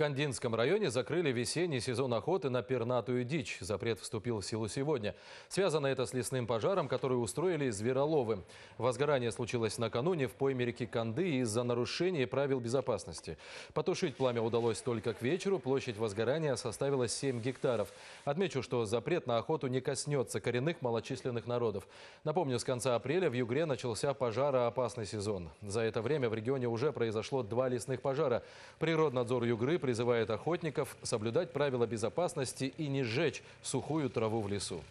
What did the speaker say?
Кандинском районе закрыли весенний сезон охоты на пернатую дичь. Запрет вступил в силу сегодня. Связано это с лесным пожаром, который устроили звероловы. Возгорание случилось накануне в пойме реки Канды из-за нарушения правил безопасности. Потушить пламя удалось только к вечеру. Площадь возгорания составила 7 гектаров. Отмечу, что запрет на охоту не коснется коренных малочисленных народов. Напомню, с конца апреля в Югре начался пожароопасный сезон. За это время в регионе уже произошло два лесных пожара. Природнадзор Югры призывает охотников соблюдать правила безопасности и не сжечь сухую траву в лесу.